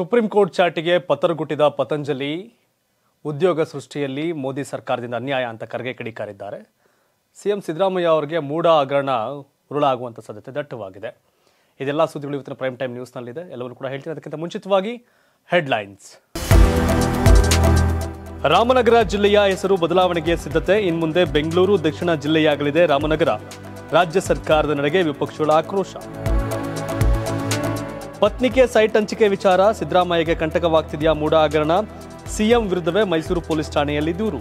supreme court ಚಾಟಿಗೆ ಪತ್ರಗುಟ್ಟಿದ ಪತಂಜಲಿ ಉದ್ಯೋಗ ಸೃಷ್ಟಿಯಲ್ಲಿ ಮೋದಿ ಸರ್ಕಾರದಿಂದ ಅನ್ಯಾಯ ಅಂತ ಕರೆಗೆ ಕಿಡಿಕಾರಿದ್ದಾರೆ ಸಿಎಂ ಸಿದ್ದರಾಮಯ್ಯ ಅವರಿಗೆ ಮೂಢ ಹಗರಣ ಉರುಳಾಗುವಂಥ ಸಾಧ್ಯತೆ ದಟ್ಟವಾಗಿದೆ ಇದೆಲ್ಲ ಸುದ್ದಿಗಳು ಇವತ್ತಿನ ಪ್ರೈಮ್ ಟೈಮ್ ನ್ಯೂಸ್ನಲ್ಲಿದೆ ಎಲ್ಲವನ್ನೂ ಕೂಡ ಹೇಳ್ತೀನಿ ಅದಕ್ಕಿಂತ ಮುಂಚಿತವಾಗಿ ಹೆಡ್ಲೈನ್ಸ್ ರಾಮನಗರ ಜಿಲ್ಲೆಯ ಹೆಸರು ಬದಲಾವಣೆಗೆ ಸಿದ್ಧತೆ ಇನ್ಮುಂದೆ ಬೆಂಗಳೂರು ದಕ್ಷಿಣ ಜಿಲ್ಲೆಯಾಗಲಿದೆ ರಾಮನಗರ ರಾಜ್ಯ ಸರ್ಕಾರದ ನಡೆಗೆ ವಿಪಕ್ಷಗಳ ಆಕ್ರೋಶ ಪತ್ನಿಗೆ ಸೈಟ್ ಹಂಚಿಕೆ ವಿಚಾರ ಸಿದ್ದರಾಮಯ್ಯಗೆ ಕಂಟಕವಾಗ್ತಿದೆಯಾ ಮೂಡ ಹಗರಣ ಸಿಎಂ ವಿರುದ್ಧವೇ ಮೈಸೂರು ಪೊಲೀಸ್ ಠಾಣೆಯಲ್ಲಿ ದೂರು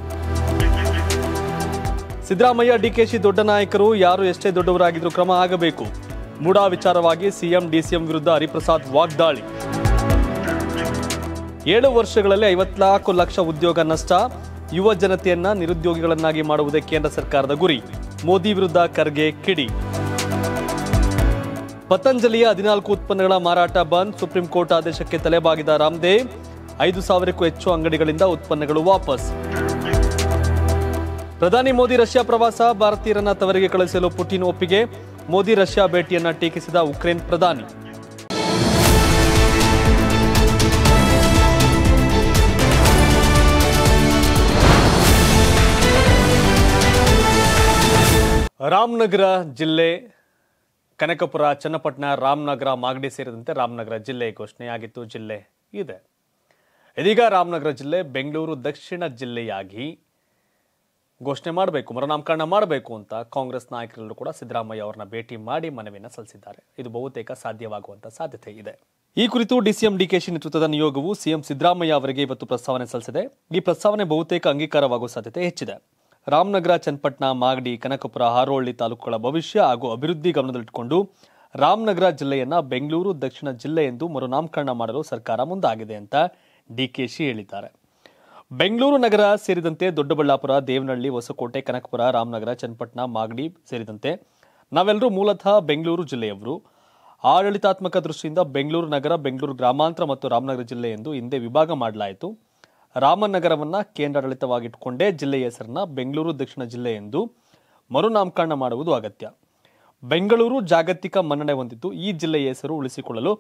ಸಿದ್ದರಾಮಯ್ಯ ಡಿಕೆಶಿ ದೊಡ್ಡ ನಾಯಕರು ಯಾರು ಎಷ್ಟೇ ದೊಡ್ಡವರಾಗಿದ್ದರೂ ಕ್ರಮ ಆಗಬೇಕು ಮೂಡಾ ವಿಚಾರವಾಗಿ ಸಿಎಂ ಡಿಸಿಎಂ ವಿರುದ್ಧ ಹರಿಪ್ರಸಾದ್ ವಾಗ್ದಾಳಿ ಏಳು ವರ್ಷಗಳಲ್ಲಿ ಐವತ್ನಾಲ್ಕು ಲಕ್ಷ ಉದ್ಯೋಗ ನಷ್ಟ ಯುವ ಜನತೆಯನ್ನ ನಿರುದ್ಯೋಗಿಗಳನ್ನಾಗಿ ಮಾಡುವುದೇ ಕೇಂದ್ರ ಸರ್ಕಾರದ ಗುರಿ ಮೋದಿ ವಿರುದ್ಧ ಖರ್ಗೆ ಕಿಡಿ ಪತಂಜಲಿಯ ಹದಿನಾಲ್ಕು ಉತ್ಪನ್ನಗಳ ಮಾರಾಟ ಬಂದ್ ಸುಪ್ರೀಂ ಕೋರ್ಟ್ ಆದೇಶಕ್ಕೆ ತಲೆಬಾಗಿದ ರಾಮದೇವ್ ಐದು ಸಾವಿರಕ್ಕೂ ಹೆಚ್ಚು ಅಂಗಡಿಗಳಿಂದ ಉತ್ಪನ್ನಗಳು ವಾಪಸ್ ಪ್ರಧಾನಿ ಮೋದಿ ರಷ್ಯಾ ಪ್ರವಾಸ ಭಾರತೀಯರನ್ನ ತವರಿಗೆ ಕಳುಹಿಸಲು ಪುಟಿನ್ ಒಪ್ಪಿಗೆ ಮೋದಿ ರಷ್ಯಾ ಭೇಟಿಯನ್ನ ಟೀಕಿಸಿದ ಉಕ್ರೇನ್ ಪ್ರಧಾನಿ ರಾಮನಗರ ಜಿಲ್ಲೆ ಕನಕಪುರ ಚನ್ನಪಟ್ಟಣ ರಾಮನಗರ ಮಾಗಡಿ ಸೇರಿದಂತೆ ರಾಮನಗರ ಜಿಲ್ಲೆ ಘೋಷಣೆಯಾಗಿತ್ತು ಜಿಲ್ಲೆ ಇದೆ ಇದೀಗ ರಾಮನಗರ ಜಿಲ್ಲೆ ಬೆಂಗಳೂರು ದಕ್ಷಿಣ ಜಿಲ್ಲೆಯಾಗಿ ಘೋಷಣೆ ಮಾಡಬೇಕು ಮರುನಾಮಕರಣ ಮಾಡಬೇಕು ಅಂತ ಕಾಂಗ್ರೆಸ್ ನಾಯಕರೆಲ್ಲರೂ ಕೂಡ ಸಿದ್ದರಾಮಯ್ಯ ಅವರನ್ನ ಭೇಟಿ ಮಾಡಿ ಮನವಿಯನ್ನು ಸಲ್ಲಿಸಿದ್ದಾರೆ ಇದು ಬಹುತೇಕ ಸಾಧ್ಯವಾಗುವಂತ ಸಾಧ್ಯತೆ ಇದೆ ಈ ಕುರಿತು ಡಿಸಿಎಂ ಡಿಕೆಶಿ ನೇತೃತ್ವದ ನಿಯೋಗವು ಸಿಎಂ ಸಿದ್ದರಾಮಯ್ಯ ಅವರಿಗೆ ಇವತ್ತು ಪ್ರಸ್ತಾವನೆ ಸಲ್ಲಿಸಿದೆ ಈ ಪ್ರಸ್ತಾವನೆ ಬಹುತೇಕ ಅಂಗೀಕಾರವಾಗುವ ಸಾಧ್ಯತೆ ಹೆಚ್ಚಿದೆ ರಾಮನಗರ ಚನ್ನಪಟ್ಟಣ ಮಾಗಡಿ ಕನಕಪುರ ಹಾರೋಹಳ್ಳಿ ತಾಲೂಕುಗಳ ಭವಿಷ್ಯ ಹಾಗೂ ಅಭಿವೃದ್ಧಿ ಗಮನದಲ್ಲಿಟ್ಟುಕೊಂಡು ರಾಮನಗರ ಜಿಲ್ಲೆಯನ್ನು ಬೆಂಗಳೂರು ದಕ್ಷಿಣ ಜಿಲ್ಲೆ ಎಂದು ಮರುನಾಮಕರಣ ಮಾಡಲು ಸರ್ಕಾರ ಮುಂದಾಗಿದೆ ಅಂತ ಡಿಕೆಶಿ ಹೇಳಿದ್ದಾರೆ ಬೆಂಗಳೂರು ನಗರ ಸೇರಿದಂತೆ ದೊಡ್ಡಬಳ್ಳಾಪುರ ದೇವನಹಳ್ಳಿ ಹೊಸಕೋಟೆ ಕನಕಪುರ ರಾಮನಗರ ಚನ್ನಪಟ್ಟಣ ಮಾಗಡಿ ಸೇರಿದಂತೆ ನಾವೆಲ್ಲರೂ ಮೂಲತಃ ಬೆಂಗಳೂರು ಜಿಲ್ಲೆಯವರು ಆಡಳಿತಾತ್ಮಕ ದೃಷ್ಟಿಯಿಂದ ಬೆಂಗಳೂರು ನಗರ ಬೆಂಗಳೂರು ಗ್ರಾಮಾಂತರ ಮತ್ತು ರಾಮನಗರ ಜಿಲ್ಲೆ ಎಂದು ಹಿಂದೆ ವಿಭಾಗ ಮಾಡಲಾಯಿತು ರಾಮನಗರವನ್ನು ಕೇಂದ್ರಾಡಳಿತವಾಗಿಟ್ಟುಕೊಂಡೇ ಜಿಲ್ಲೆಯ ಹೆಸರನ್ನ ಬೆಂಗಳೂರು ದಕ್ಷಿಣ ಜಿಲ್ಲೆ ಎಂದು ಮರುನಾಮಕರಣ ಮಾಡುವುದು ಅಗತ್ಯ ಬೆಂಗಳೂರು ಜಾಗತಿಕ ಮನ್ನಣೆ ಹೊಂದಿದ್ದು ಈ ಜಿಲ್ಲೆಯ ಹೆಸರು ಉಳಿಸಿಕೊಳ್ಳಲು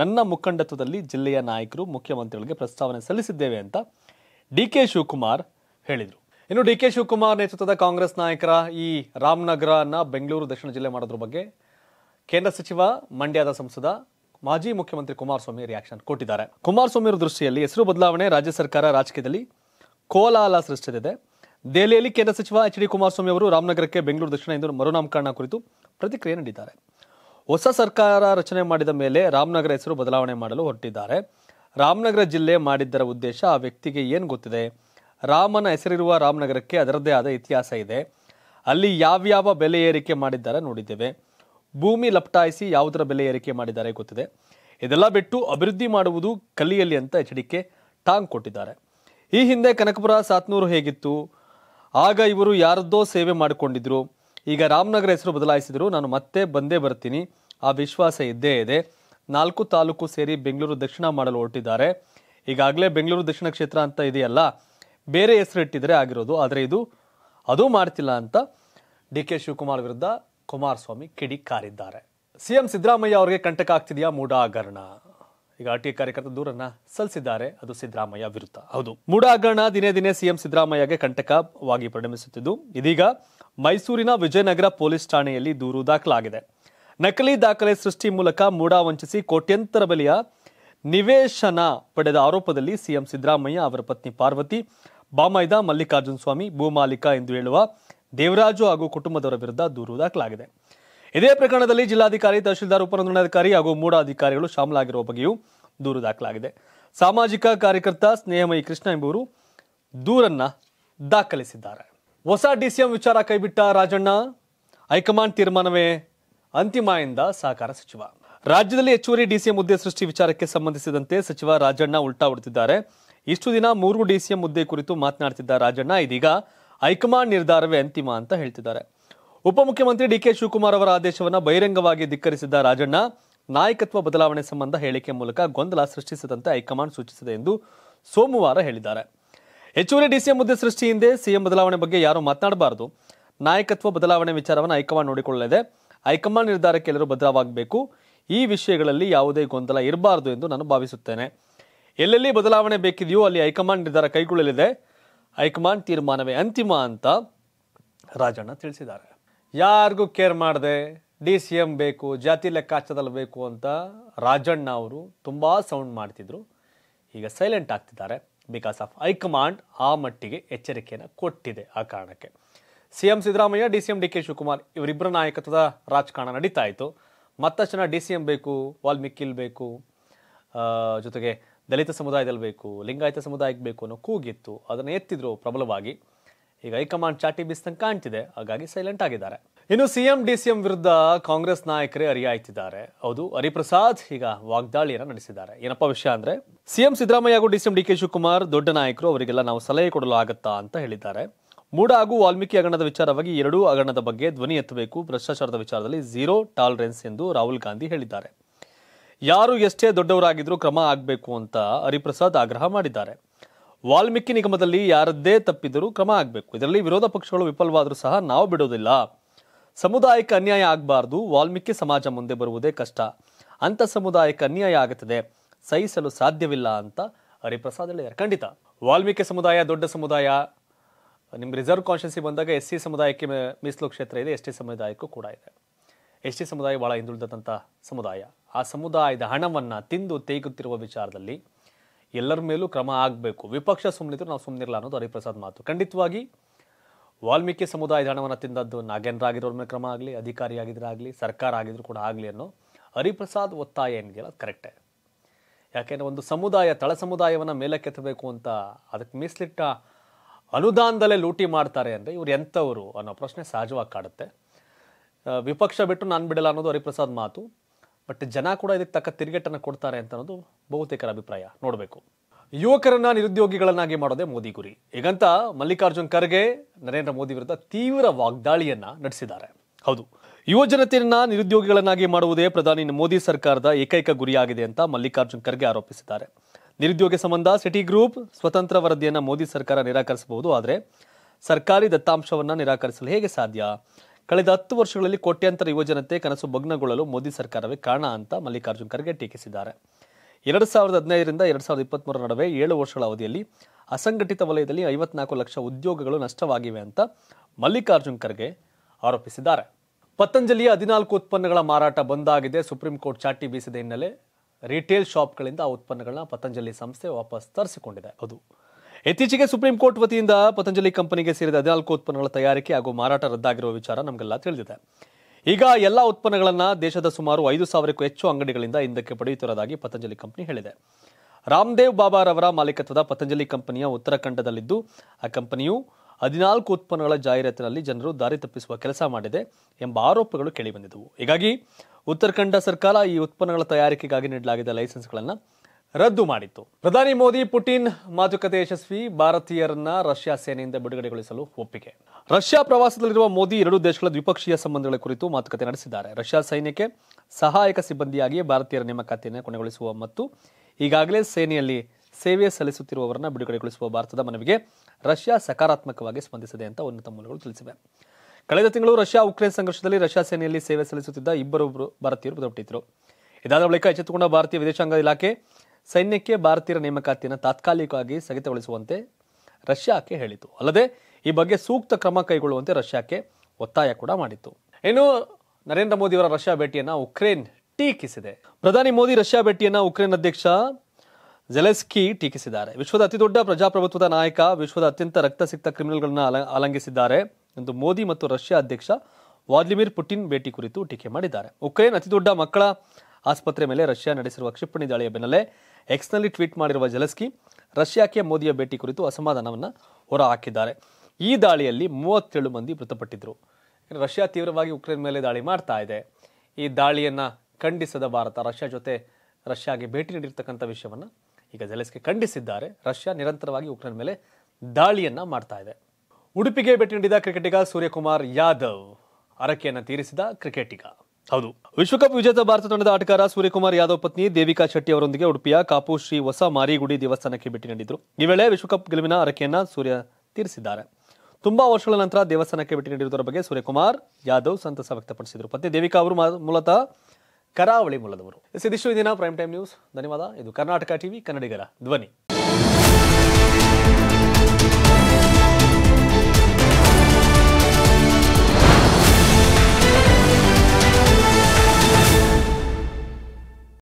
ನನ್ನ ಮುಖಂಡತ್ವದಲ್ಲಿ ಜಿಲ್ಲೆಯ ನಾಯಕರು ಮುಖ್ಯಮಂತ್ರಿಗಳಿಗೆ ಪ್ರಸ್ತಾವನೆ ಸಲ್ಲಿಸಿದ್ದೇವೆ ಅಂತ ಡಿ ಕೆ ಶಿವಕುಮಾರ್ ಹೇಳಿದರು ಇನ್ನು ಡಿ ಕೆ ಶಿವಕುಮಾರ್ ನೇತೃತ್ವದ ಕಾಂಗ್ರೆಸ್ ನಾಯಕರ ಈ ರಾಮನಗರನ ಬೆಂಗಳೂರು ದಕ್ಷಿಣ ಜಿಲ್ಲೆ ಮಾಡೋದ್ರ ಬಗ್ಗೆ ಕೇಂದ್ರ ಸಚಿವ ಮಂಡ್ಯದ ಸಂಸದ ಮಾಜಿ ಮುಖ್ಯಮಂತ್ರಿ ಕುಮಾರಸ್ವಾಮಿ ರಿಯಾಕ್ಷನ್ ಕೊಟ್ಟಿದ್ದಾರೆ ಕುಮಾರಸ್ವಾಮಿ ದೃಷ್ಟಿಯಲ್ಲಿ ಹೆಸರು ಬದಲಾವಣೆ ರಾಜ್ಯ ಸರ್ಕಾರ ರಾಜಕೀಯದಲ್ಲಿ ಕೋಲಾಹಲ ಸೃಷ್ಟಿಸಿದೆ ದೆಹಲಿಯಲ್ಲಿ ಕೇಂದ್ರ ಸಚಿವ ಎಚ್ ಡಿ ಕುಮಾರಸ್ವಾಮಿ ಅವರು ರಾಮನಗರಕ್ಕೆ ಬೆಂಗಳೂರು ದಕ್ಷಿಣ ಎಂದು ಮರುನಾಮಕರಣ ಕುರಿತು ಪ್ರತಿಕ್ರಿಯೆ ನೀಡಿದ್ದಾರೆ ಹೊಸ ಸರ್ಕಾರ ರಚನೆ ಮಾಡಿದ ಮೇಲೆ ರಾಮನಗರ ಹೆಸರು ಬದಲಾವಣೆ ಮಾಡಲು ಹೊರಟಿದ್ದಾರೆ ರಾಮನಗರ ಜಿಲ್ಲೆ ಮಾಡಿದ್ದರ ಉದ್ದೇಶ ಆ ವ್ಯಕ್ತಿಗೆ ಏನು ಗೊತ್ತಿದೆ ರಾಮನ ಹೆಸರಿರುವ ರಾಮನಗರಕ್ಕೆ ಅದರದ್ದೇ ಆದ ಇತಿಹಾಸ ಇದೆ ಅಲ್ಲಿ ಯಾವ್ಯಾವ ಬೆಲೆ ಏರಿಕೆ ಮಾಡಿದ್ದಾರೆ ನೋಡಿದ್ದೇವೆ ಭೂಮಿ ಲಪ್ಟಾಯಿಸಿ ಯಾವುದರ ಬೆಲೆ ಏರಿಕೆ ಮಾಡಿದ್ದಾರೆ ಗೊತ್ತಿದೆ ಇದೆಲ್ಲ ಬಿಟ್ಟು ಅಭಿವೃದ್ಧಿ ಮಾಡುವುದು ಕಲಿಯಲ್ಲಿ ಅಂತ ಎಚ್ ಡಿ ಕೆ ಟಾಂಗ್ ಕೊಟ್ಟಿದ್ದಾರೆ ಈ ಹಿಂದೆ ಕನಕಪುರ ಸಾತ್ನೂರು ಹೇಗಿತ್ತು ಆಗ ಇವರು ಯಾರದ್ದೋ ಸೇವೆ ಮಾಡಿಕೊಂಡಿದ್ರು ಈಗ ರಾಮನಗರ ಹೆಸರು ಬದಲಾಯಿಸಿದ್ರು ನಾನು ಮತ್ತೆ ಬಂದೇ ಬರ್ತೀನಿ ಆ ವಿಶ್ವಾಸ ಇದ್ದೇ ಇದೆ ನಾಲ್ಕು ತಾಲೂಕು ಸೇರಿ ಬೆಂಗಳೂರು ದಕ್ಷಿಣ ಮಾಡಲು ಹೊರಟಿದ್ದಾರೆ ಈಗಾಗಲೇ ಬೆಂಗಳೂರು ದಕ್ಷಿಣ ಕ್ಷೇತ್ರ ಅಂತ ಇದೆಯಲ್ಲ ಬೇರೆ ಹೆಸರು ಇಟ್ಟಿದ್ರೆ ಆಗಿರೋದು ಆದರೆ ಇದು ಅದು ಮಾಡ್ತಿಲ್ಲ ಅಂತ ಡಿ ಕೆ ಶಿವಕುಮಾರ್ ವಿರುದ್ಧ ಕುಮಾರಸ್ವಾಮಿ ಕಿಡಿಕಾರಿದ್ದಾರೆ ಸಿಎಂ ಸಿದ್ದರಾಮಯ್ಯ ಅವರಿಗೆ ಕಂಟಕ ಆಗ್ತಿದೆಯಾ ಮೂಡಾಗರಣ ಈಗ ಈಗ ಟಿ ಕಾರ್ಯಕರ್ತ ದೂರನ್ನ ಸಲ್ಲಿಸಿದ್ದಾರೆ ಅದು ಸಿದ್ದರಾಮಯ್ಯ ವಿರುದ್ಧ ಹೌದು ಮೂಡಾಗರಣ ದಿನೇ ದಿನೇ ಸಿಎಂ ಸಿದ್ದರಾಮಯ್ಯಗೆ ಕಂಟಕವಾಗಿ ಪರಿಣಮಿಸುತ್ತಿದ್ದು ಇದೀಗ ಮೈಸೂರಿನ ವಿಜಯನಗರ ಪೊಲೀಸ್ ಠಾಣೆಯಲ್ಲಿ ದೂರು ದಾಖಲಾಗಿದೆ ನಕಲಿ ದಾಖಲೆ ಸೃಷ್ಟಿ ಮೂಲಕ ಮೂಡಾ ವಂಚಿಸಿ ಕೋಟ್ಯಂತರ ಬೆಲೆಯ ನಿವೇಶನ ಪಡೆದ ಆರೋಪದಲ್ಲಿ ಸಿಎಂ ಸಿದ್ದರಾಮಯ್ಯ ಅವರ ಪತ್ನಿ ಪಾರ್ವತಿ ಬಾಮೈದ ಮಲ್ಲಿಕಾರ್ಜುನ ಸ್ವಾಮಿ ಭೂಮಾಲಿಕ ಎಂದು ಹೇಳುವ ದೇವರಾಜು ಹಾಗೂ ಕುಟುಂಬದವರ ವಿರುದ್ಧ ದೂರು ದಾಖಲಾಗಿದೆ ಇದೇ ಪ್ರಕರಣದಲ್ಲಿ ಜಿಲ್ಲಾಧಿಕಾರಿ ತಹಶೀಲ್ದಾರ್ ಉಪನೋಂದಣಾಧಿಕಾರಿ ಹಾಗೂ ಮೂಡ ಅಧಿಕಾರಿಗಳು ಶಾಮಲಾಗಿರುವ ಬಗ್ಗೆಯೂ ದೂರು ದಾಖಲಾಗಿದೆ ಸಾಮಾಜಿಕ ಕಾರ್ಯಕರ್ತ ಸ್ನೇಹಮಯಿ ಕೃಷ್ಣ ಎಂಬುವರು ದೂರನ್ನ ದಾಖಲಿಸಿದ್ದಾರೆ ಹೊಸ ಡಿಸಿಎಂ ವಿಚಾರ ಕೈಬಿಟ್ಟ ರಾಜಣ್ಣ ಹೈಕಮಾಂಡ್ ತೀರ್ಮಾನವೇ ಅಂತಿಮ ಎಂದ ಸಹಕಾರ ಸಚಿವ ರಾಜ್ಯದಲ್ಲಿ ಹೆಚ್ಚುವರಿ ಡಿಸಿಎಂ ಹುದ್ದೆ ಸೃಷ್ಟಿ ವಿಚಾರಕ್ಕೆ ಸಂಬಂಧಿಸಿದಂತೆ ಸಚಿವ ರಾಜಣ್ಣ ಉಲ್ಟಾ ಹೊಡೆದಿದ್ದಾರೆ ಇಷ್ಟು ದಿನ ಮೂರು ಡಿಸಿಎಂ ಹುದ್ದೆ ಕುರಿತು ಮಾತನಾಡುತ್ತಿದ್ದ ರಾಜಣ್ಣ ಇದೀಗ ಹೈಕಮಾಂಡ್ ನಿರ್ಧಾರವೇ ಅಂತಿಮ ಅಂತ ಹೇಳ್ತಿದ್ದಾರೆ ಉಪಮುಖ್ಯಮಂತ್ರಿ ಕೆ ಶಿವಕುಮಾರ್ ಅವರ ಆದೇಶವನ್ನು ಬಹಿರಂಗವಾಗಿ ಧಿಕ್ಕರಿಸಿದ್ದ ರಾಜಣ್ಣ ನಾಯಕತ್ವ ಬದಲಾವಣೆ ಸಂಬಂಧ ಹೇಳಿಕೆ ಮೂಲಕ ಗೊಂದಲ ಸೃಷ್ಟಿಸದಂತೆ ಹೈಕಮಾಂಡ್ ಸೂಚಿಸಿದೆ ಎಂದು ಸೋಮವಾರ ಹೇಳಿದ್ದಾರೆ ಹೆಚ್ಚುವರಿ ಡಿಸಿಎಂ ಹುದ್ದೆ ಸೃಷ್ಟಿಯಿಂದೆ ಸಿಎಂ ಬದಲಾವಣೆ ಬಗ್ಗೆ ಯಾರೂ ಮಾತನಾಡಬಾರದು ನಾಯಕತ್ವ ಬದಲಾವಣೆ ವಿಚಾರವನ್ನು ಹೈಕಮಾಂಡ್ ನೋಡಿಕೊಳ್ಳಲಿದೆ ಹೈಕಮಾಂಡ್ ನಿರ್ಧಾರಕ್ಕೆ ಎಲ್ಲರೂ ಬದಲಾವಾಗಬೇಕು ಈ ವಿಷಯಗಳಲ್ಲಿ ಯಾವುದೇ ಗೊಂದಲ ಇರಬಾರದು ಎಂದು ನಾನು ಭಾವಿಸುತ್ತೇನೆ ಎಲ್ಲೆಲ್ಲಿ ಬದಲಾವಣೆ ಬೇಕಿದೆಯೋ ಅಲ್ಲಿ ಹೈಕಮಾಂಡ್ ನಿರ್ಧಾರ ಕೈಗೊಳ್ಳಲಿದೆ ಹೈಕಮಾಂಡ್ ತೀರ್ಮಾನವೇ ಅಂತಿಮ ಅಂತ ರಾಜಣ್ಣ ತಿಳಿಸಿದ್ದಾರೆ ಯಾರಿಗೂ ಕೇರ್ ಮಾಡದೆ ಡಿ ಸಿ ಎಂ ಬೇಕು ಜಾತಿ ಲೆಕ್ಕಾಚಾರದಲ್ಲಿ ಬೇಕು ಅಂತ ರಾಜಣ್ಣ ಅವರು ತುಂಬ ಸೌಂಡ್ ಮಾಡ್ತಿದ್ರು ಈಗ ಸೈಲೆಂಟ್ ಆಗ್ತಿದ್ದಾರೆ ಬಿಕಾಸ್ ಆಫ್ ಹೈಕಮಾಂಡ್ ಆ ಮಟ್ಟಿಗೆ ಎಚ್ಚರಿಕೆಯನ್ನು ಕೊಟ್ಟಿದೆ ಆ ಕಾರಣಕ್ಕೆ C M Siddaramaiah D C M D K Shivakumar ಇವರಿಬ್ಬರ ನಾಯಕತ್ವದ ರಾಜಕಾರಣ ನಡೀತಾ ಇತ್ತು ಮತ್ತಷ್ಟು ಜನ ಡಿ ಸಿ ಎಂ ಬೇಕು ವಾಲ್ಮೀಕಿಲ್ ಬೇಕು ಜೊತೆಗೆ ದಲಿತ ಸಮುದಾಯದಲ್ಲಿ ಬೇಕು ಲಿಂಗಾಯತ ಸಮುದಾಯಕ್ಕೆ ಬೇಕು ಅನ್ನೋ ಕೂಗಿತ್ತು ಅದನ್ನು ಎತ್ತಿದ್ರು ಪ್ರಬಲವಾಗಿ ಈಗ ಹೈಕಮಾಂಡ್ ಚಾಟಿ ಬಿಸ್ತಂಗೆ ಕಾಣ್ತಿದೆ ಹಾಗಾಗಿ ಸೈಲೆಂಟ್ ಆಗಿದ್ದಾರೆ ಇನ್ನು ಸಿಎಂ ಡಿಸಿಎಂ ವಿರುದ್ಧ ಕಾಂಗ್ರೆಸ್ ನಾಯಕರೇ ಅರಿಯಾಯ್ತಿದ್ದಾರೆ ಹೌದು ಹರಿಪ್ರಸಾದ್ ಈಗ ವಾಗ್ದಾಳಿಯನ್ನು ನಡೆಸಿದ್ದಾರೆ ಏನಪ್ಪ ವಿಷಯ ಅಂದ್ರೆ ಸಿಎಂ ಸಿದ್ದರಾಮಯ್ಯ ಹಾಗೂ ಡಿಸಿಎಂ ಡಿ ಕೆ ಶಿವಕುಮಾರ್ ದೊಡ್ಡ ನಾಯಕರು ಅವರಿಗೆಲ್ಲ ನಾವು ಸಲಹೆ ಕೊಡಲು ಆಗತ್ತಾ ಅಂತ ಹೇಳಿದ್ದಾರೆ ಮೂಡ ಹಾಗೂ ವಾಲ್ಮೀಕಿ ಅಗಣದ ವಿಚಾರವಾಗಿ ಎರಡೂ ಹಗರಣದ ಬಗ್ಗೆ ಧ್ವನಿ ಎತ್ತಬೇಕು ಭ್ರಷ್ಟಾಚಾರದ ವಿಚಾರದಲ್ಲಿ ಝೀರೋ ಟಾಲರೆನ್ಸ್ ಎಂದು ರಾಹುಲ್ ಗಾಂಧಿ ಹೇಳಿದ್ದಾರೆ ಯಾರು ಎಷ್ಟೇ ದೊಡ್ಡವರಾಗಿದ್ದರೂ ಕ್ರಮ ಆಗಬೇಕು ಅಂತ ಹರಿಪ್ರಸಾದ್ ಆಗ್ರಹ ಮಾಡಿದ್ದಾರೆ ವಾಲ್ಮೀಕಿ ನಿಗಮದಲ್ಲಿ ಯಾರದ್ದೇ ತಪ್ಪಿದರೂ ಕ್ರಮ ಆಗಬೇಕು ಇದರಲ್ಲಿ ವಿರೋಧ ಪಕ್ಷಗಳು ವಿಫಲವಾದರೂ ಸಹ ನಾವು ಬಿಡೋದಿಲ್ಲ ಸಮುದಾಯಕ್ಕೆ ಅನ್ಯಾಯ ಆಗಬಾರ್ದು ವಾಲ್ಮೀಕಿ ಸಮಾಜ ಮುಂದೆ ಬರುವುದೇ ಕಷ್ಟ ಅಂಥ ಸಮುದಾಯಕ್ಕೆ ಅನ್ಯಾಯ ಆಗುತ್ತದೆ ಸಹಿಸಲು ಸಾಧ್ಯವಿಲ್ಲ ಅಂತ ಹರಿಪ್ರಸಾದ್ ಹೇಳಿದ್ದಾರೆ ಖಂಡಿತ ವಾಲ್ಮೀಕಿ ಸಮುದಾಯ ದೊಡ್ಡ ಸಮುದಾಯ ನಿಮ್ಮ ರಿಸರ್ವ್ ಕಾನ್ಷಿಯನ್ಸಿ ಬಂದಾಗ ಎಸ್ ಸಿ ಸಮುದಾಯಕ್ಕೆ ಮೀಸಲು ಕ್ಷೇತ್ರ ಇದೆ ಎಸ್ ಟಿ ಸಮುದಾಯಕ್ಕೂ ಕೂಡ ಇದೆ ಎಸ್ ಟಿ ಸಮುದಾಯ ಭಾಳ ಹಿಂದುಳಿದಂಥ ಸಮುದಾಯ ಆ ಸಮುದಾಯದ ಹಣವನ್ನು ತಿಂದು ತೇಗುತ್ತಿರುವ ವಿಚಾರದಲ್ಲಿ ಎಲ್ಲರ ಮೇಲೂ ಕ್ರಮ ಆಗಬೇಕು ವಿಪಕ್ಷ ಸುಮ್ಮನಿದ್ರು ನಾವು ಸುಮ್ಮನಿರಲ್ಲ ಅನ್ನೋದು ಹರಿಪ್ರಸಾದ್ ಮಾತು ಖಂಡಿತವಾಗಿ ವಾಲ್ಮೀಕಿ ಸಮುದಾಯದ ಹಣವನ್ನು ತಿಂದದ್ದು ನಾಗೇಂದ್ರ ಆಗಿರೋರ ಮೇಲೆ ಕ್ರಮ ಆಗಲಿ ಅಧಿಕಾರಿ ಆಗಲಿ ಸರ್ಕಾರ ಆಗಿದ್ರು ಕೂಡ ಆಗಲಿ ಅನ್ನೋ ಹರಿಪ್ರಸಾದ್ ಒತ್ತಾಯ ಏನಿದೆಯಲ್ಲ ಅದು ಕರೆಕ್ಟೇ ಯಾಕೆಂದರೆ ಒಂದು ಸಮುದಾಯ ತಳ ಸಮುದಾಯವನ್ನು ಮೇಲಕ್ಕೆತ್ತಬೇಕು ಅಂತ ಅದಕ್ಕೆ ಮೀಸಲಿಟ್ಟ ಅನುದಾನದಲ್ಲೇ ಲೂಟಿ ಮಾಡ್ತಾರೆ ಅಂದರೆ ಇವರು ಎಂಥವರು ಅನ್ನೋ ಪ್ರಶ್ನೆ ಸಹಜವಾಗಿ ಕಾಡುತ್ತೆ ವಿಪಕ್ಷ ಬಿಟ್ಟು ನಾನು ಬಿಡಲ್ಲ ಅನ್ನೋದು ಹರಿಪ್ರಸಾದ್ ಮಾತು ಬಟ್ ಜನ ಕೂಡ ಇದಕ್ಕೆ ತಕ್ಕ ತಿರುಗೇಟನ್ನು ಕೊಡ್ತಾರೆ ಅಂತ ಅನ್ನೋದು ಬಹುತೇಕರ ಅಭಿಪ್ರಾಯ ನೋಡಬೇಕು ಯುವಕರನ್ನ ನಿರುದ್ಯೋಗಿಗಳನ್ನಾಗಿ ಮಾಡೋದೇ ಮೋದಿ ಗುರಿ ಈಗಂತ ಮಲ್ಲಿಕಾರ್ಜುನ್ ಖರ್ಗೆ ನರೇಂದ್ರ ಮೋದಿ ವಿರುದ್ಧ ತೀವ್ರ ವಾಗ್ದಾಳಿಯನ್ನ ನಡೆಸಿದ್ದಾರೆ ಹೌದು ಯುವ ಜನತೆಯನ್ನ ನಿರುದ್ಯೋಗಿಗಳನ್ನಾಗಿ ಮಾಡುವುದೇ ಪ್ರಧಾನಿ ಮೋದಿ ಸರ್ಕಾರದ ಏಕೈಕ ಗುರಿಯಾಗಿದೆ ಅಂತ ಮಲ್ಲಿಕಾರ್ಜುನ್ ಖರ್ಗೆ ಆರೋಪಿಸಿದ್ದಾರೆ ನಿರುದ್ಯೋಗ ಸಂಬಂಧ ಸಿಟಿ ಗ್ರೂಪ್ ಸ್ವತಂತ್ರ ವರದಿಯನ್ನ ಮೋದಿ ಸರ್ಕಾರ ನಿರಾಕರಿಸಬಹುದು ಆದರೆ ಸರ್ಕಾರಿ ದತ್ತಾಂಶವನ್ನ ನಿರಾಕರಿಸಲು ಹೇಗೆ ಸಾಧ್ಯ ಕಳೆದ ಹತ್ತು ವರ್ಷಗಳಲ್ಲಿ ಕೋಟ್ಯಾಂತರ ಯುವಜನತೆ ಕನಸು ಭಗ್ನಗೊಳ್ಳಲು ಮೋದಿ ಸರ್ಕಾರವೇ ಕಾರಣ ಅಂತ ಮಲ್ಲಿಕಾರ್ಜುನ್ ಖರ್ಗೆ ಟೀಕಿಸಿದ್ದಾರೆ ಎರಡ್ ಸಾವಿರದ ಹದಿನೈದರಿಂದ ಎರಡ್ ಸಾವಿರದ ಇಪ್ಪತ್ತ್ಮೂರರ ನಡುವೆ ಏಳು ವರ್ಷಗಳ ಅವಧಿಯಲ್ಲಿ ಅಸಂಘಟಿತ ವಲಯದಲ್ಲಿ ಐವತ್ನಾಲ್ಕು ಲಕ್ಷ ಉದ್ಯೋಗಗಳು ನಷ್ಟವಾಗಿವೆ ಅಂತ ಮಲ್ಲಿಕಾರ್ಜುನ್ ಖರ್ಗೆ ಆರೋಪಿಸಿದ್ದಾರೆ ಪತಂಜಲಿಯ ಹದಿನಾಲ್ಕು ಉತ್ಪನ್ನಗಳ ಮಾರಾಟ ಬಂದಾಗಿದೆ ಸುಪ್ರೀಂ ಕೋರ್ಟ್ ಚಾಟಿ ಬೀಸಿದ ಹಿನ್ನೆಲೆ ರಿಟೇಲ್ ಶಾಪ್ಗಳಿಂದ ಆ ಉತ್ಪನ್ನಗಳನ್ನ ಪತಂಜಲಿ ಸಂಸ್ಥೆ ವಾಪಸ್ ತರಿಸಿಕೊಂಡಿದೆ ಅದು ಇತ್ತೀಚೆಗೆ ಸುಪ್ರೀಂ ಕೋರ್ಟ್ ವತಿಯಿಂದ ಪತಂಜಲಿ ಕಂಪನಿಗೆ ಸೇರಿದ ಹದಿನಾಲ್ಕು ಉತ್ಪನ್ನಗಳ ತಯಾರಿಕೆ ಹಾಗೂ ಮಾರಾಟ ರದ್ದಾಗಿರುವ ವಿಚಾರ ನಮಗೆಲ್ಲ ತಿಳಿದಿದೆ ಈಗ ಎಲ್ಲಾ ಉತ್ಪನ್ನಗಳನ್ನು ದೇಶದ ಸುಮಾರು ಐದು ಸಾವಿರಕ್ಕೂ ಹೆಚ್ಚು ಅಂಗಡಿಗಳಿಂದ ಹಿಂದಕ್ಕೆ ಪಡೆಯುತ್ತಿರುವುದಾಗಿ ಪತಂಜಲಿ ಕಂಪನಿ ಹೇಳಿದೆ ರಾಮದೇವ್ ಬಾಬಾರವರ ಮಾಲೀಕತ್ವದ ಪತಂಜಲಿ ಕಂಪನಿಯ ಉತ್ತರಾಖಂಡದಲ್ಲಿದ್ದು ಆ ಕಂಪನಿಯು ಹದಿನಾಲ್ಕು ಉತ್ಪನ್ನಗಳ ಜಾಹೀರಾತಿನಲ್ಲಿ ಜನರು ದಾರಿ ತಪ್ಪಿಸುವ ಕೆಲಸ ಮಾಡಿದೆ ಎಂಬ ಆರೋಪಗಳು ಕೇಳಿಬಂದಿದ್ದವು ಹೀಗಾಗಿ ಉತ್ತರಾಖಂಡ ಸರ್ಕಾರ ಈ ಉತ್ಪನ್ನಗಳ ತಯಾರಿಕೆಗಾಗಿ ನೀಡಲಾಗಿದ್ದ ಲೈಸೆನ್ಸ್ಗಳನ್ನು ರದ್ದು ಮಾಡಿತ್ತು ಪ್ರಧಾನಿ ಮೋದಿ ಪುಟಿನ್ ಮಾತುಕತೆ ಯಶಸ್ವಿ ಭಾರತೀಯರನ್ನ ರಷ್ಯಾ ಸೇನೆಯಿಂದ ಬಿಡುಗಡೆಗೊಳಿಸಲು ಒಪ್ಪಿಗೆ ರಷ್ಯಾ ಪ್ರವಾಸದಲ್ಲಿರುವ ಮೋದಿ ಎರಡು ದೇಶಗಳ ದ್ವಿಪಕ್ಷೀಯ ಸಂಬಂಧಗಳ ಕುರಿತು ಮಾತುಕತೆ ನಡೆಸಿದ್ದಾರೆ ರಷ್ಯಾ ಸೈನ್ಯಕ್ಕೆ ಸಹಾಯಕ ಸಿಬ್ಬಂದಿಯಾಗಿ ಭಾರತೀಯರ ನೇಮಕಾತಿಯನ್ನು ಕೊನೆಗೊಳಿಸುವ ಮತ್ತು ಈಗಾಗಲೇ ಸೇನೆಯಲ್ಲಿ ಸೇವೆ ಸಲ್ಲಿಸುತ್ತಿರುವವರನ್ನ ಬಿಡುಗಡೆಗೊಳಿಸುವ ಭಾರತದ ಮನವಿಗೆ ರಷ್ಯಾ ಸಕಾರಾತ್ಮಕವಾಗಿ ಸ್ಪಂದಿಸಿದೆ ಅಂತ ಉನ್ನತ ಮೂಲಗಳು ತಿಳಿಸಿವೆ ಕಳೆದ ತಿಂಗಳು ರಷ್ಯಾ ಉಕ್ರೇನ್ ಸಂಘರ್ಷದಲ್ಲಿ ರಷ್ಯಾ ಸೇನೆಯಲ್ಲಿ ಸೇವೆ ಸಲ್ಲಿಸುತ್ತಿದ್ದ ಇಬ್ಬರು ಭಾರತೀಯರು ಮೃತಪಟ್ಟಿದ್ದರು ಇದಾದ ಬಳಿಕ ಎಚ್ಚೆತ್ತುಕೊಂಡ ಭಾರತೀಯ ವಿದೇಶಾಂಗ ಇಲಾಖೆ ಸೈನ್ಯಕ್ಕೆ ಭಾರತೀಯರ ನೇಮಕಾತಿಯನ್ನು ತಾತ್ಕಾಲಿಕವಾಗಿ ಸ್ಥಗಿತಗೊಳಿಸುವಂತೆ ರಷ್ಯಾಕ್ಕೆ ಹೇಳಿತು ಅಲ್ಲದೆ ಈ ಬಗ್ಗೆ ಸೂಕ್ತ ಕ್ರಮ ಕೈಗೊಳ್ಳುವಂತೆ ರಷ್ಯಾಕ್ಕೆ ಒತ್ತಾಯ ಕೂಡ ಮಾಡಿತ್ತು ಇನ್ನು ನರೇಂದ್ರ ಮೋದಿಯವರ ರಷ್ಯಾ ಭೇಟಿಯನ್ನು ಉಕ್ರೇನ್ ಟೀಕಿಸಿದೆ ಪ್ರಧಾನಿ ಮೋದಿ ರಷ್ಯಾ ಭೇಟಿಯನ್ನು ಉಕ್ರೇನ್ ಅಧ್ಯಕ್ಷ ಜೆಲೆಸ್ಕಿ ಟೀಕಿಸಿದ್ದಾರೆ ವಿಶ್ವದ ಅತಿದೊಡ್ಡ ಪ್ರಜಾಪ್ರಭುತ್ವದ ನಾಯಕ ವಿಶ್ವದ ಅತ್ಯಂತ ರಕ್ತಸಿಕ್ತ ಕ್ರಿಮಿನಲ್ಗಳನ್ನು ಅಲಂಘಿಸಿದ್ದಾರೆ ಎಂದು ಮೋದಿ ಮತ್ತು ರಷ್ಯಾ ಅಧ್ಯಕ್ಷ ವ್ಲಾದಿಮಿರ್ ಪುಟಿನ್ ಭೇಟಿ ಕುರಿತು ಟೀಕೆ ಮಾಡಿದ್ದಾರೆ ಉಕ್ರೇನ್ ಅತಿದೊಡ್ಡ ಮಕ್ಕಳ ಆಸ್ಪತ್ರೆ ಮೇಲೆ ರಷ್ಯಾ ನಡೆಸಿರುವ ಕ್ಷಿಪಣಿ ದಾಳಿಯ ಬೆನ್ನಲ್ಲೇ ಎಕ್ಸ್ನಲ್ಲಿ ಟ್ವೀಟ್ ಮಾಡಿರುವ ಜಲಸ್ಕಿ ರಷ್ಯಾಕ್ಕೆ ಮೋದಿಯ ಭೇಟಿ ಕುರಿತು ಅಸಮಾಧಾನವನ್ನು ಹೊರಹಾಕಿದ್ದಾರೆ ಈ ದಾಳಿಯಲ್ಲಿ ಮೂವತ್ತೇಳು ಮಂದಿ ಮೃತಪಟ್ಟಿದ್ದರು ರಷ್ಯಾ ತೀವ್ರವಾಗಿ ಉಕ್ರೇನ್ ಮೇಲೆ ದಾಳಿ ಮಾಡ್ತಾ ಇದೆ ಈ ದಾಳಿಯನ್ನು ಖಂಡಿಸದ ಭಾರತ ರಷ್ಯಾ ಜೊತೆ ರಷ್ಯಾಗೆ ಭೇಟಿ ನೀಡಿರ್ತಕ್ಕಂಥ ವಿಷಯವನ್ನು ಈಗ ಜಲಸ್ಕಿ ಖಂಡಿಸಿದ್ದಾರೆ ರಷ್ಯಾ ನಿರಂತರವಾಗಿ ಉಕ್ರೇನ್ ಮೇಲೆ ದಾಳಿಯನ್ನು ಮಾಡ್ತಾ ಇದೆ ಉಡುಪಿಗೆ ಭೇಟಿ ನೀಡಿದ ಕ್ರಿಕೆಟಿಗ ಸೂರ್ಯಕುಮಾರ್ ಯಾದವ್ ಅರಕೆಯನ್ನು ತೀರಿಸಿದ ಕ್ರಿಕೆಟಿಗ ಹೌದು ವಿಶ್ವಕಪ್ ವಿಜೇತ ಭಾರತ ತಂಡದ ಆಟಗಾರ ಸೂರ್ಯಕುಮಾರ್ ಯಾದವ್ ಪತ್ನಿ ದೇವಿಕಾ ಶೆಟ್ಟಿ ಅವರೊಂದಿಗೆ ಉಡುಪಿಯ ಕಾಪು ಶ್ರೀ ಹೊಸ ಮಾರಿಗುಡಿ ದೇವಸ್ಥಾನಕ್ಕೆ ಭೇಟಿ ನೀಡಿದ್ರು ಈ ವೇಳೆ ವಿಶ್ವಕಪ್ ಗೆಲುವಿನ ಅರಕೆಯನ್ನ ಸೂರ್ಯ ತೀರಿಸಿದ್ದಾರೆ ತುಂಬಾ ವರ್ಷಗಳ ನಂತರ ದೇವಸ್ಥಾನಕ್ಕೆ ಭೇಟಿ ನೀಡಿರುವುದರ ಬಗ್ಗೆ ಸೂರ್ಯಕುಮಾರ್ ಯಾದವ್ ಸಂತಸ ವ್ಯಕ್ತಪಡಿಸಿದರು ಪತ್ನಿ ದೇವಿಕಾ ಅವರು ಮೂಲತಃ ಕರಾವಳಿ ಮೂಲದವರು ಇದಿಷ್ಟು ಇದೀನ ಪ್ರೈಮ್ ಟೈಮ್ ನ್ಯೂಸ್ ಧನ್ಯವಾದ ಇದು ಕರ್ನಾಟಕ ಟಿವಿ ಕನ್ನಡಿಗರ ಧ್ವನಿ